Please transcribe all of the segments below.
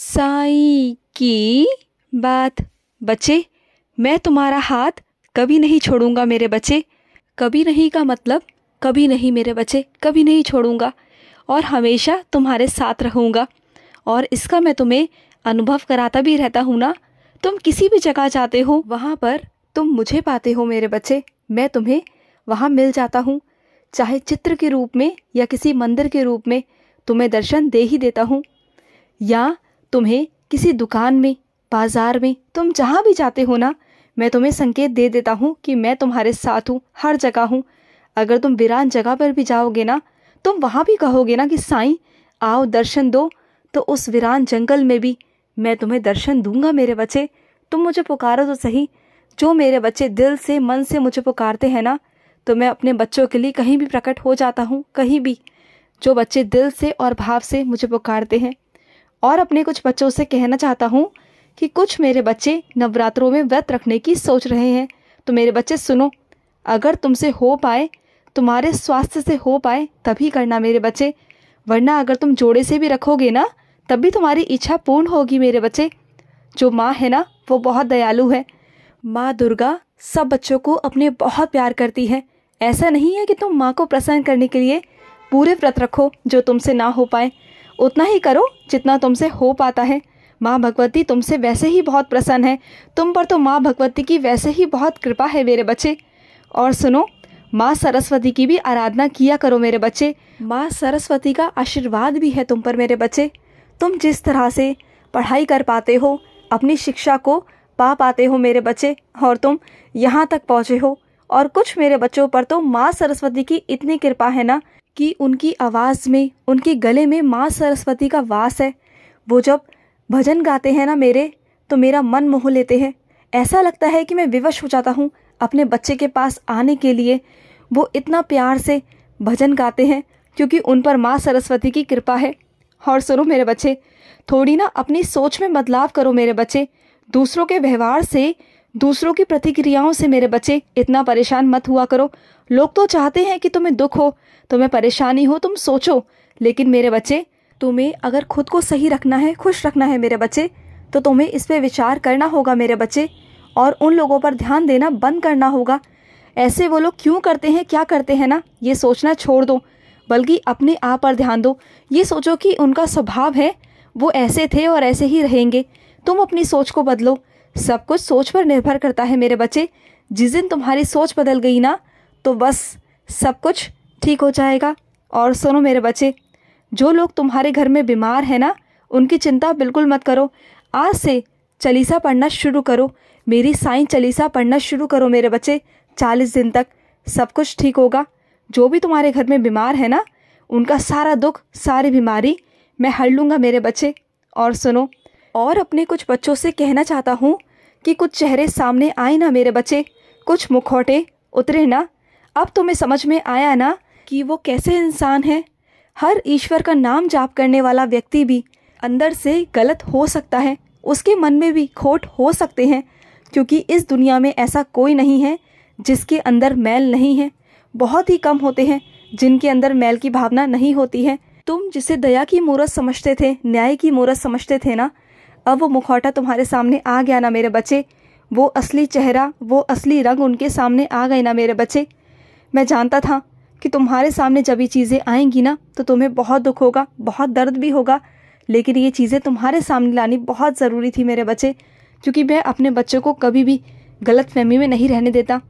साई की बात बच्चे मैं तुम्हारा हाथ कभी नहीं छोड़ूंगा मेरे बच्चे कभी नहीं का मतलब कभी नहीं मेरे बच्चे कभी नहीं छोड़ूंगा और हमेशा तुम्हारे साथ रहूँगा और इसका मैं तुम्हें अनुभव कराता भी रहता हूँ ना तुम किसी भी जगह जाते हो वहाँ पर तुम मुझे पाते हो मेरे बच्चे मैं तुम्हें वहाँ मिल जाता हूँ चाहे चित्र के रूप में या किसी मंदिर के रूप में तुम्हें दर्शन दे ही देता हूँ या तुम्हें किसी दुकान में बाजार में तुम जहाँ भी जाते हो ना मैं तुम्हें संकेत दे देता हूँ कि मैं तुम्हारे साथ हूँ हर जगह हूँ अगर तुम वीरान जगह पर भी जाओगे ना तुम वहाँ भी कहोगे ना कि साईं आओ दर्शन दो तो उस वीरान जंगल में भी मैं तुम्हें दर्शन दूंगा मेरे बच्चे तुम मुझे पुकारो तो सही जो मेरे बच्चे दिल से मन से मुझे पुकारते हैं ना तो मैं अपने बच्चों के लिए कहीं भी प्रकट हो जाता हूँ कहीं भी जो बच्चे दिल से और भाव से मुझे पुकारते हैं और अपने कुछ बच्चों से कहना चाहता हूँ कि कुछ मेरे बच्चे नवरात्रों में व्रत रखने की सोच रहे हैं तो मेरे बच्चे सुनो अगर तुमसे हो पाए तुम्हारे स्वास्थ्य से हो पाए तभी करना मेरे बच्चे वरना अगर तुम जोड़े से भी रखोगे ना तब भी तुम्हारी इच्छा पूर्ण होगी मेरे बच्चे जो माँ है ना वो बहुत दयालु है माँ दुर्गा सब बच्चों को अपने बहुत प्यार करती है ऐसा नहीं है कि तुम माँ को प्रसन्न करने के लिए पूरे व्रत रखो जो तुमसे ना हो पाए उतना ही करो जितना तुमसे हो पाता है माँ भगवती तुमसे वैसे ही बहुत प्रसन्न है तुम पर तो माँ भगवती की वैसे ही बहुत कृपा है मेरे बच्चे और सुनो माँ सरस्वती की भी आराधना किया करो मेरे बच्चे माँ सरस्वती का आशीर्वाद भी है तुम पर मेरे बच्चे तुम जिस तरह से पढ़ाई कर पाते हो अपनी शिक्षा को पा पाते हो मेरे बच्चे और तुम यहाँ तक पहुँचे हो और कुछ मेरे बच्चों पर तो माँ सरस्वती की इतनी कृपा है ना कि उनकी आवाज़ में उनके गले में माँ सरस्वती का वास है वो जब भजन गाते हैं ना मेरे तो मेरा मन मोह लेते हैं ऐसा लगता है कि मैं विवश हो जाता हूँ अपने बच्चे के पास आने के लिए वो इतना प्यार से भजन गाते हैं क्योंकि उन पर माँ सरस्वती की कृपा है और सुनो मेरे बच्चे थोड़ी ना अपनी सोच में बदलाव करो मेरे बच्चे दूसरों के व्यवहार से दूसरों की प्रतिक्रियाओं से मेरे बच्चे इतना परेशान मत हुआ करो लोग तो चाहते हैं कि तुम्हें दुख हो तुम्हें परेशानी हो तुम सोचो लेकिन मेरे बच्चे तुम्हें अगर खुद को सही रखना है खुश रखना है मेरे बच्चे तो तुम्हें इस पर विचार करना होगा मेरे बच्चे और उन लोगों पर ध्यान देना बंद करना होगा ऐसे वो लोग क्यों करते हैं क्या करते हैं ना ये सोचना छोड़ दो बल्कि अपने आप पर ध्यान दो ये सोचो कि उनका स्वभाव है वो ऐसे थे और ऐसे ही रहेंगे तुम अपनी सोच को बदलो सब कुछ सोच पर निर्भर करता है मेरे बच्चे जिस दिन तुम्हारी सोच बदल गई ना तो बस सब कुछ ठीक हो जाएगा और सुनो मेरे बच्चे जो लोग तुम्हारे घर में बीमार हैं ना उनकी चिंता बिल्कुल मत करो आज से चलीसा पढ़ना शुरू करो मेरी साई चलीसा पढ़ना शुरू करो मेरे बच्चे चालीस दिन तक सब कुछ ठीक होगा जो भी तुम्हारे घर में बीमार है ना उनका सारा दुख सारी बीमारी मैं हर लूँगा मेरे बच्चे और सुनो और अपने कुछ बच्चों से कहना चाहता हूँ कि कुछ चेहरे सामने आए ना मेरे बच्चे कुछ मुखौटे उतरे ना अब तुम्हें समझ में आया ना कि वो कैसे इंसान है हर ईश्वर का नाम जाप करने वाला व्यक्ति भी अंदर से गलत हो सकता है उसके मन में भी खोट हो सकते हैं क्योंकि इस दुनिया में ऐसा कोई नहीं है जिसके अंदर मैल नहीं है बहुत ही कम होते हैं जिनके अंदर मैल की भावना नहीं होती है तुम जिसे दया की मूर्त समझते थे न्याय की मूर्त समझते थे ना अब वो मुखौटा तुम्हारे सामने आ गया ना मेरे बच्चे वो असली चेहरा वो असली रंग उनके सामने आ गए ना मेरे बच्चे मैं जानता था कि तुम्हारे सामने जब ये चीज़ें आएंगी ना तो तुम्हें बहुत दुख होगा बहुत दर्द भी होगा लेकिन ये चीज़ें तुम्हारे सामने लानी बहुत ज़रूरी थी मेरे बच्चे क्योंकि मैं अपने बच्चों को कभी भी गलत फहमी में नहीं रहने देता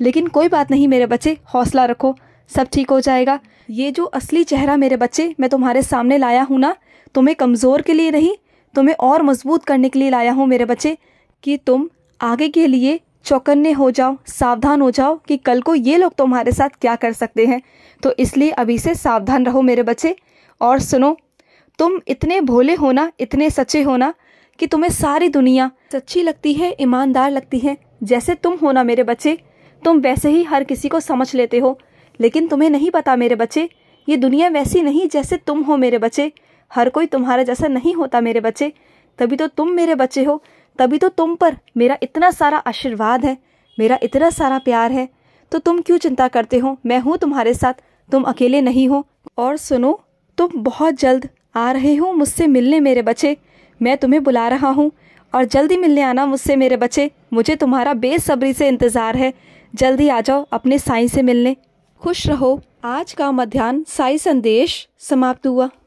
लेकिन कोई बात नहीं मेरे बच्चे हौसला रखो सब ठीक हो जाएगा ये जो असली चेहरा मेरे बच्चे मैं तुम्हारे सामने लाया हूँ ना तुम्हें कमज़ोर के लिए नहीं तुम्हें और मजबूत करने के लिए लाया हूँ मेरे बच्चे कि तुम आगे के लिए चौकन्ने हो जाओ सावधान हो जाओ कि कल को ये लोग तुम्हारे साथ क्या कर सकते हैं तो इसलिए अभी से सावधान रहो मेरे बच्चे और सुनो तुम इतने भोले होना इतने सच्चे होना कि तुम्हें सारी दुनिया सच्ची लगती है ईमानदार लगती है जैसे तुम होना मेरे बच्चे तुम वैसे ही हर किसी को समझ लेते हो लेकिन तुम्हें नहीं पता मेरे बच्चे ये दुनिया वैसी नहीं जैसे तुम हो मेरे बच्चे हर कोई तुम्हारा जैसा नहीं होता मेरे बच्चे तभी तो तुम मेरे बच्चे हो तभी तो तुम पर मेरा इतना सारा आशीर्वाद है मेरा इतना सारा प्यार है तो तुम क्यों चिंता करते हो मैं हूँ तुम्हारे साथ तुम अकेले नहीं हो और सुनो तुम बहुत जल्द आ रहे हो मुझसे मिलने मेरे बच्चे मैं तुम्हें बुला रहा हूँ और जल्दी मिलने आना मुझसे मेरे बच्चे मुझे तुम्हारा बेसब्री से इंतज़ार है जल्दी आ जाओ अपने साई से मिलने खुश रहो आज का मध्यान्ह साई संदेश समाप्त हुआ